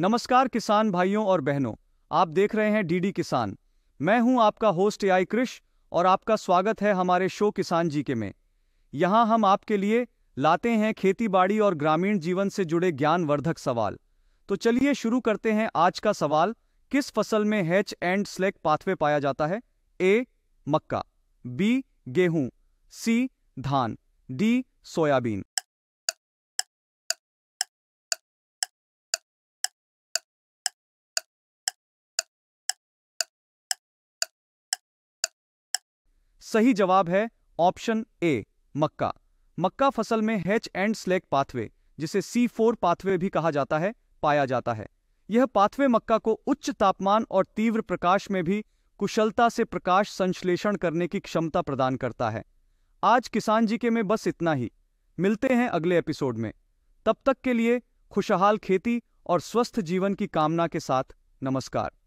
नमस्कार किसान भाइयों और बहनों आप देख रहे हैं डीडी किसान मैं हूं आपका होस्ट आई कृष और आपका स्वागत है हमारे शो किसान जी के में यहां हम आपके लिए लाते हैं खेतीबाड़ी और ग्रामीण जीवन से जुड़े ज्ञानवर्धक सवाल तो चलिए शुरू करते हैं आज का सवाल किस फसल में हैच एंड स्लेक पाथवे पाया जाता है ए मक्का बी गेहूं सी धान डी सोयाबीन सही जवाब है ऑप्शन ए मक्का मक्का फसल में हैच एंड स्लेक पाथवे जिसे सी फोर पाथवे भी कहा जाता है पाया जाता है यह पाथवे मक्का को उच्च तापमान और तीव्र प्रकाश में भी कुशलता से प्रकाश संश्लेषण करने की क्षमता प्रदान करता है आज किसान जी के में बस इतना ही मिलते हैं अगले एपिसोड में तब तक के लिए खुशहाल खेती और स्वस्थ जीवन की कामना के साथ नमस्कार